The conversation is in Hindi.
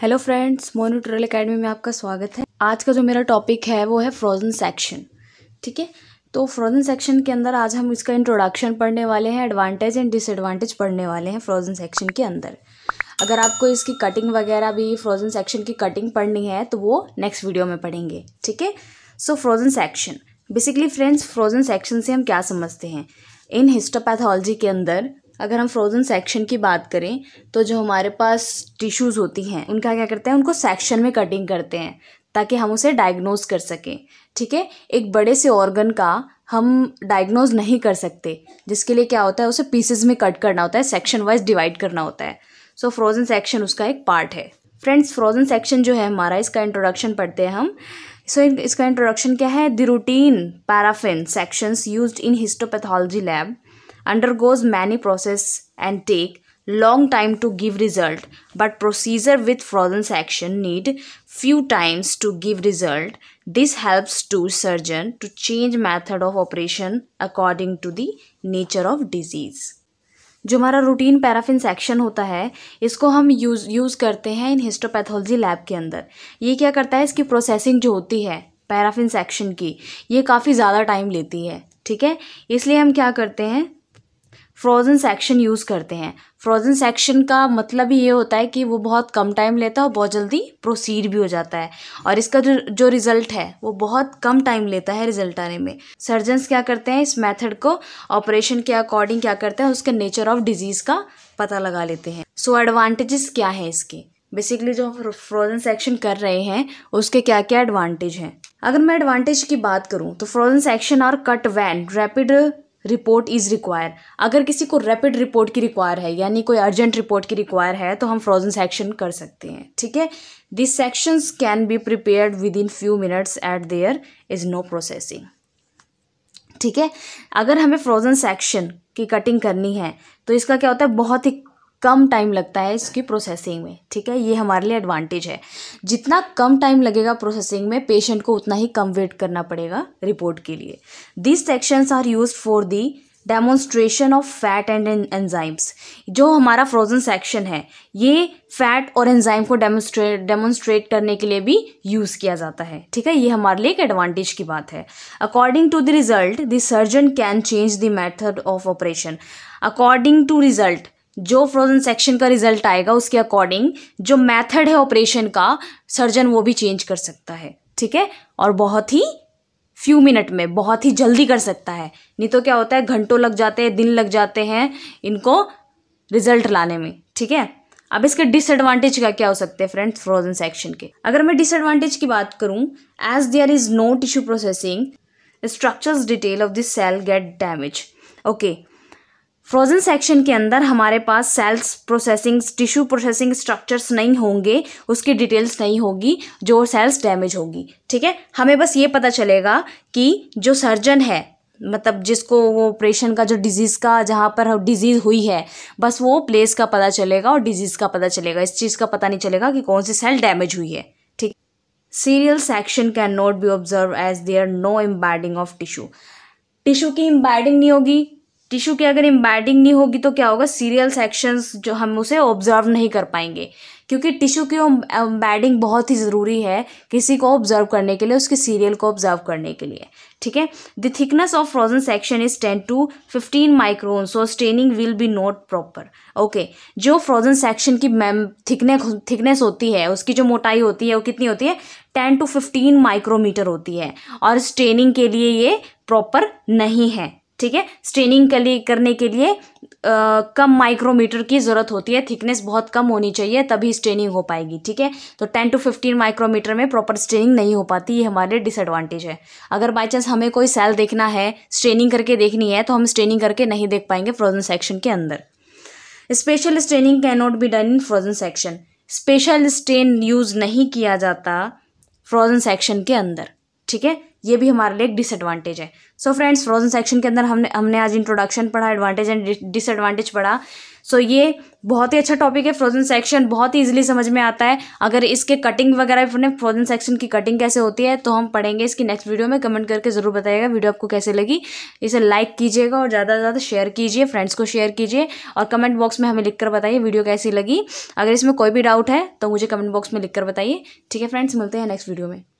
hello friends Monu troll academy में आपका स्वागत है आज का जो मेरा टॉपिक है वो है फ्रोजन सेक्शन ठीक है तो फ्रोजन सेक्शन के अंदर आज हम इसका इंट्रोडक्शन पढ़ने वाले हैं एडवांटेज एंड डिसएडवांटेज पढ़ने वाले हैं फ्रोजन सेक्शन के अंदर अगर आपको इसकी कटिंग वगैरह भी फ्रोजन सेक्शन की कटिंग पढ़नी है तो वो नेक्स्ट वीडियो में पढ़ेंगे ठीक है so frozen section basically friends frozen section से हम क्या समझते हैं इन हिस्टोपैथोलॉजी के अंदर अगर हम फ्रोज़न सेक्शन की बात करें तो जो हमारे पास टिश्यूज़ होती हैं उनका क्या करते हैं उनको सेक्शन में कटिंग करते हैं ताकि हम उसे डायग्नोज कर सकें ठीक है एक बड़े से ऑर्गन का हम डायग्नोज नहीं कर सकते जिसके लिए क्या होता है उसे पीसेज में कट करना होता है सेक्शन वाइज डिवाइड करना होता है सो फ्रोज़न सेक्शन उसका एक पार्ट है फ्रेंड्स फ्रोज़न सेक्शन जो है हमारा इसका इंट्रोडक्शन पढ़ते हैं हम सो so, इसका इंट्रोडक्शन क्या है the routine paraffin sections used in histopathology lab undergoes many process and take long time to give result but procedure with frozen section need few times to give result this helps to surgeon to change method of operation according to the nature of disease जो हमारा रूटीन पैराफिन सेक्शन होता है इसको हम यूज़ यूज़ करते हैं इन हिस्टोपैथोलॉजी लैब के अंदर ये क्या करता है इसकी प्रोसेसिंग जो होती है पैराफिन सेक्शन की ये काफ़ी ज़्यादा टाइम लेती है ठीक है इसलिए हम क्या करते हैं फ्रोज़न सेक्शन यूज़ करते हैं फ्रोज़न सेक्शन का मतलब ही ये होता है कि वो बहुत कम टाइम लेता है और बहुत जल्दी प्रोसीड भी हो जाता है और इसका जो जो रिज़ल्ट है वो बहुत कम टाइम लेता है रिज़ल्ट आने में सर्जन्स क्या करते हैं इस मेथड को ऑपरेशन के अकॉर्डिंग क्या करते हैं उसके नेचर ऑफ डिजीज़ का पता लगा लेते हैं सो so, एडवांटेजेस क्या है इसके बेसिकली जो हम फ्रोजन सेक्शन कर रहे हैं उसके क्या क्या एडवांटेज हैं अगर मैं एडवांटेज की बात करूं तो फ्रोजन सेक्शन और cut when rapid report is require अगर किसी को रैपिड रिपोर्ट की रिक्वायर है यानी कोई अर्जेंट रिपोर्ट की रिक्वायर है तो हम फ्रोजन सेक्शन कर सकते हैं ठीक है this sections can be prepared within few minutes at there is no processing ठीक है अगर हमें फ्रोजन सेक्शन की कटिंग करनी है तो इसका क्या होता है बहुत ही कम टाइम लगता है इसकी प्रोसेसिंग में ठीक है ये हमारे लिए एडवांटेज है जितना कम टाइम लगेगा प्रोसेसिंग में पेशेंट को उतना ही कम वेट करना पड़ेगा रिपोर्ट के लिए this sections are use for the demonstration of fat and enzymes जो हमारा फ्रोजन सेक्शन है ये फैट और एंजाइम को डेमोन्स्ट्रेट डेमोन्स्ट्रेट करने के लिए भी यूज़ किया जाता है ठीक है ये हमारे लिए एक एडवांटेज की बात है according to the result the surgeon can change the method of operation according to result जो फ्रोजन सेक्शन का रिजल्ट आएगा उसके अकॉर्डिंग जो मेथड है ऑपरेशन का सर्जन वो भी चेंज कर सकता है ठीक है और बहुत ही फ्यू मिनट में बहुत ही जल्दी कर सकता है नहीं तो क्या होता है घंटों लग जाते हैं दिन लग जाते हैं इनको रिजल्ट लाने में ठीक है अब इसके डिसएडवांटेज का क्या हो सकते हैं फ्रेंड्स फ्रोजन सेक्शन के अगर मैं डिसएडवांटेज की बात करूं as there is no tissue processing structures detail of this cell get damage okay frozen section के अंदर हमारे पास cells processing tissue processing structures नहीं होंगे उसकी डिटेल्स नहीं होगी जो सेल्स डैमेज होगी ठीक है हमें बस ये पता चलेगा कि जो सर्जन है मतलब जिसको वो ऑपरेशन का जो डिजीज़ का जहाँ पर डिजीज़ हुई है बस वो प्लेस का पता चलेगा और डिजीज़ का पता चलेगा इस चीज़ का पता नहीं चलेगा कि कौन सी सेल डैमेज हुई है ठीक serial section can not be observe as there no embedding of tissue tissue की इम्बैडिंग नहीं होगी टिश्यू की अगर इम्बाइडिंग नहीं होगी तो क्या होगा सीरियल सेक्शंस जो हम उसे ऑब्जर्व नहीं कर पाएंगे क्योंकि टिश्यू की इम्बाइडिंग बहुत ही ज़रूरी है किसी को ऑब्जर्व करने के लिए उसके सीरियल को ऑब्जर्व करने के लिए ठीक है the thickness of frozen section is ten to fifteen micron so staining will be not proper okay जो फ्रोजन सेक्शन की मैम थिकने थिकनेस होती है उसकी जो मोटाई होती है वो कितनी होती है टेन टू फिफ्टीन माइक्रोमीटर होती है और स्टेनिंग के लिए ये प्रॉपर नहीं है ठीक है स्ट्रेनिंग के लिए करने के लिए आ, कम माइक्रोमीटर की ज़रूरत होती है थिकनेस बहुत कम होनी चाहिए तभी स्टेनिंग हो पाएगी ठीक है तो टेन टू फिफ्टीन माइक्रोमीटर में प्रॉपर स्ट्रेनिंग नहीं हो पाती ये हमारे डिसएडवांटेज है अगर बाई चांस हमें कोई सेल देखना है स्ट्रेनिंग करके देखनी है तो हम स्ट्रेनिंग करके नहीं देख पाएंगे फ्रोजन सेक्शन के अंदर special staining can not be done in frozen section special stain use नहीं किया जाता फ्रोजन सेक्शन के अंदर ठीक है ये भी हमारे लिए एक डिसएडवांटेज है सो फ्रेंड्स फ्रोजन सेक्शन के अंदर हमने हमने आज इंट्रोडक्शन पढ़ा एडवांटेज एंड डिसएडवांटेज पढ़ा सो so, ये बहुत ही अच्छा टॉपिक है फ्रोजन सेक्शन बहुत ही ईजिली समझ में आता है अगर इसके कटिंग वगैरह अपने फ्रोजन सेक्शन की कटिंग कैसे होती है तो हम पढ़ेंगे इसकी नेक्स्ट वीडियो में कमेंट करके ज़रूर बताइएगा वीडियो आपको कैसे लगी इसे लाइक कीजिएगा और ज़्यादा से ज़्यादा शेयर कीजिए फ्रेंड्स को शेयर कीजिए और कमेंट बॉक्स में हमें लिख बताइए वीडियो कैसी लगी अगर इसमें कोई भी डाउट है तो मुझे कमेंट बॉक्स में लिख कर बताइए ठीक है फ्रेंड्स मिलते हैं नेक्स्ट वीडियो में